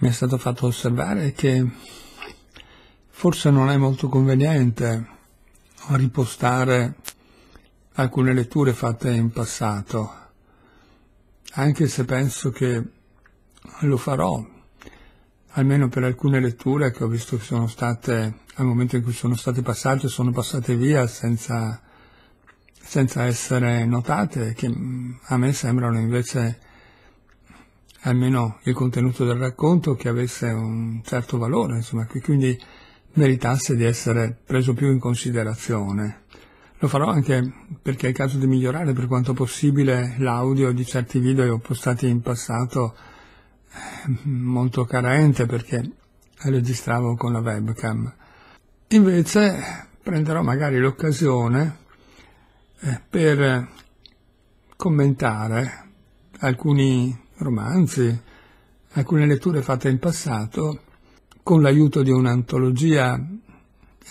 mi è stato fatto osservare che forse non è molto conveniente ripostare alcune letture fatte in passato, anche se penso che lo farò, almeno per alcune letture che ho visto che sono state, al momento in cui sono state passate, sono passate via senza, senza essere notate, che a me sembrano invece almeno il contenuto del racconto che avesse un certo valore, insomma, che quindi meritasse di essere preso più in considerazione. Lo farò anche perché è il caso di migliorare per quanto possibile l'audio di certi video che ho postati in passato eh, molto carente perché registravo con la webcam. Invece prenderò magari l'occasione eh, per commentare alcuni romanzi, alcune letture fatte in passato, con l'aiuto di un'antologia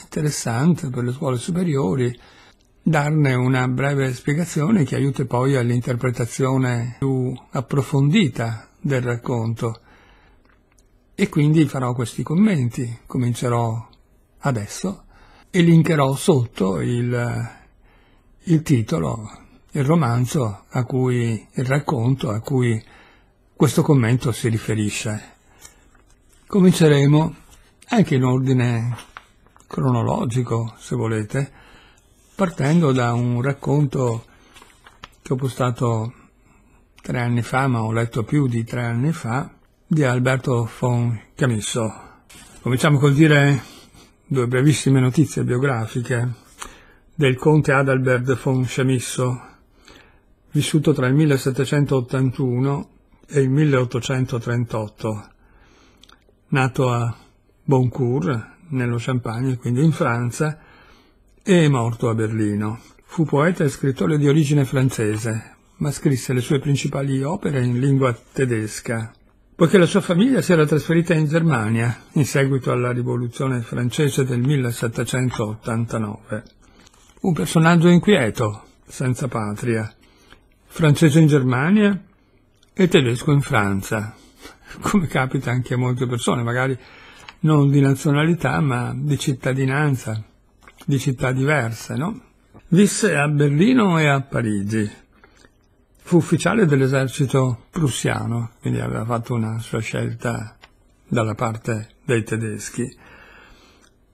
interessante per le scuole superiori, darne una breve spiegazione che aiuti poi all'interpretazione più approfondita del racconto. E quindi farò questi commenti, comincerò adesso e linkerò sotto il, il titolo, il romanzo a cui, il racconto a cui questo commento si riferisce. Cominceremo, anche in ordine cronologico, se volete, partendo da un racconto che ho postato tre anni fa, ma ho letto più di tre anni fa, di Alberto von Camisso. Cominciamo col dire due brevissime notizie biografiche del conte Adalbert von Chamisso, vissuto tra il 1781 è il 1838, nato a Boncourt, nello Champagne, quindi in Francia, e è morto a Berlino. Fu poeta e scrittore di origine francese, ma scrisse le sue principali opere in lingua tedesca, poiché la sua famiglia si era trasferita in Germania in seguito alla rivoluzione francese del 1789. Un personaggio inquieto, senza patria, francese in Germania e tedesco in Francia, come capita anche a molte persone, magari non di nazionalità ma di cittadinanza, di città diverse, no? Visse a Berlino e a Parigi. Fu ufficiale dell'esercito prussiano, quindi aveva fatto una sua scelta dalla parte dei tedeschi.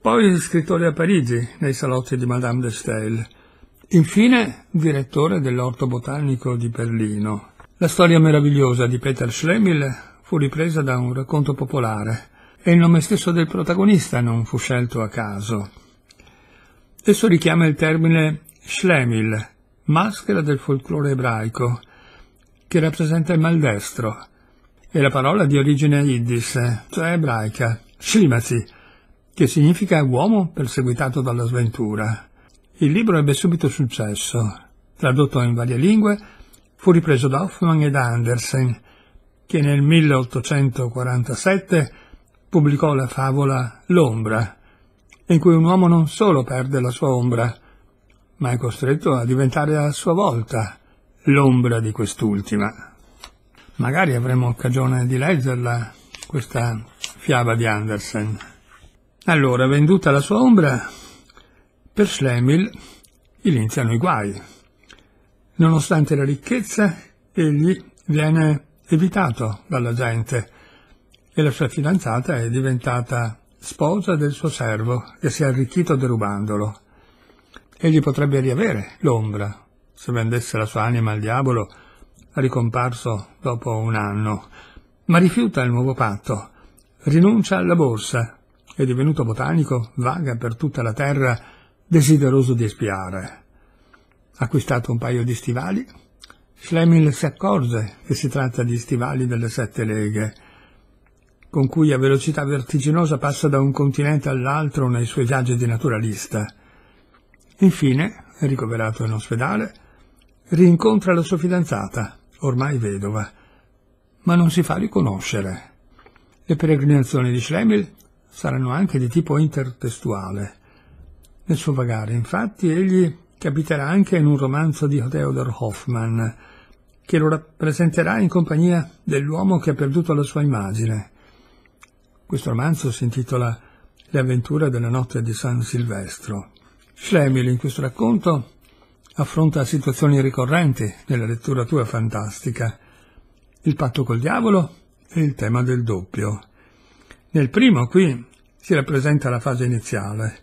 Poi scrittore a Parigi, nei salotti di Madame de Stael. Infine direttore dell'Orto Botanico di Berlino la storia meravigliosa di Peter Schlemihl fu ripresa da un racconto popolare e il nome stesso del protagonista non fu scelto a caso. Esso richiama il termine Schlemihl, maschera del folklore ebraico, che rappresenta il maldestro, e la parola di origine yiddish, cioè ebraica, shlimazi, che significa uomo perseguitato dalla sventura. Il libro ebbe subito successo, tradotto in varie lingue fu ripreso da Hoffman e da Andersen, che nel 1847 pubblicò la favola L'ombra, in cui un uomo non solo perde la sua ombra, ma è costretto a diventare a sua volta l'ombra di quest'ultima. Magari avremo occasione di leggerla, questa fiaba di Andersen. Allora, venduta la sua ombra, per Schlemil iniziano i guai. Nonostante la ricchezza, egli viene evitato dalla gente e la sua fidanzata è diventata sposa del suo servo che si è arricchito derubandolo. Egli potrebbe riavere l'ombra se vendesse la sua anima al diavolo ricomparso dopo un anno, ma rifiuta il nuovo patto, rinuncia alla borsa, e divenuto botanico, vaga per tutta la terra, desideroso di espiare acquistato un paio di stivali. Schlemmel si accorge che si tratta di stivali delle sette leghe, con cui a velocità vertiginosa passa da un continente all'altro nei suoi viaggi di naturalista. Infine, ricoverato in ospedale, rincontra la sua fidanzata, ormai vedova, ma non si fa riconoscere. Le peregrinazioni di Schlemmel saranno anche di tipo intertestuale. Nel suo vagare, infatti, egli che abiterà anche in un romanzo di Theodor Hoffman, che lo rappresenterà in compagnia dell'uomo che ha perduto la sua immagine. Questo romanzo si intitola Le avventure della notte di San Silvestro. Schlemihl in questo racconto affronta situazioni ricorrenti nella letteratura fantastica, il patto col diavolo e il tema del doppio. Nel primo qui si rappresenta la fase iniziale.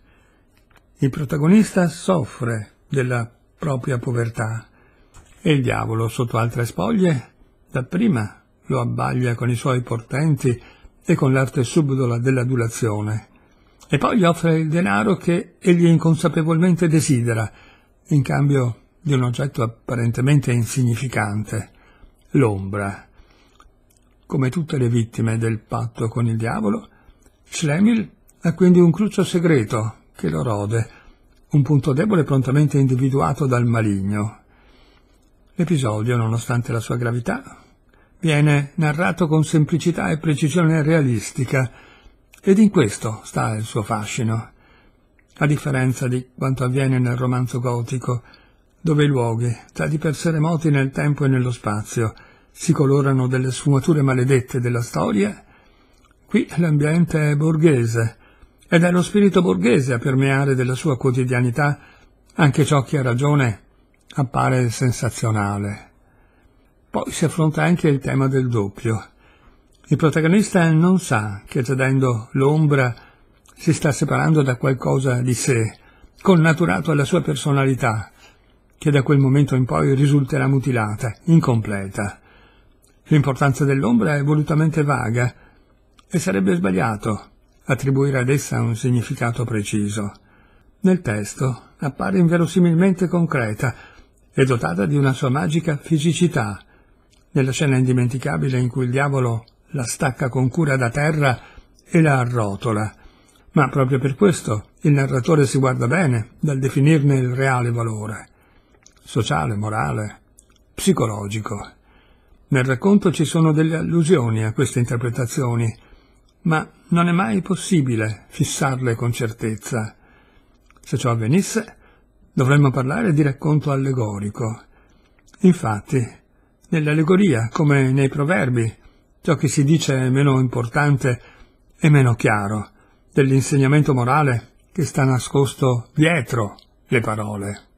Il protagonista soffre della propria povertà. E il diavolo, sotto altre spoglie, dapprima lo abbaglia con i suoi portenti e con l'arte subdola dell'adulazione, e poi gli offre il denaro che egli inconsapevolmente desidera, in cambio di un oggetto apparentemente insignificante, l'ombra. Come tutte le vittime del patto con il diavolo, Schlemil ha quindi un cruccio segreto che lo rode, un punto debole prontamente individuato dal maligno. L'episodio, nonostante la sua gravità, viene narrato con semplicità e precisione realistica, ed in questo sta il suo fascino, a differenza di quanto avviene nel romanzo gotico, dove i luoghi, tra di per sé remoti nel tempo e nello spazio, si colorano delle sfumature maledette della storia, qui l'ambiente è borghese, ed È lo spirito borghese a permeare della sua quotidianità anche ciò che a ragione appare sensazionale. Poi si affronta anche il tema del doppio. Il protagonista non sa che cedendo l'ombra si sta separando da qualcosa di sé, connaturato alla sua personalità, che da quel momento in poi risulterà mutilata, incompleta. L'importanza dell'ombra è volutamente vaga e sarebbe sbagliato attribuire ad essa un significato preciso. Nel testo appare inverosimilmente concreta e dotata di una sua magica fisicità. Nella scena indimenticabile in cui il diavolo la stacca con cura da terra e la arrotola. Ma proprio per questo il narratore si guarda bene dal definirne il reale valore sociale, morale, psicologico. Nel racconto ci sono delle allusioni a queste interpretazioni, ma non è mai possibile fissarle con certezza. Se ciò avvenisse, dovremmo parlare di racconto allegorico. Infatti, nell'allegoria, come nei proverbi, ciò che si dice è meno importante e meno chiaro dell'insegnamento morale che sta nascosto dietro le parole.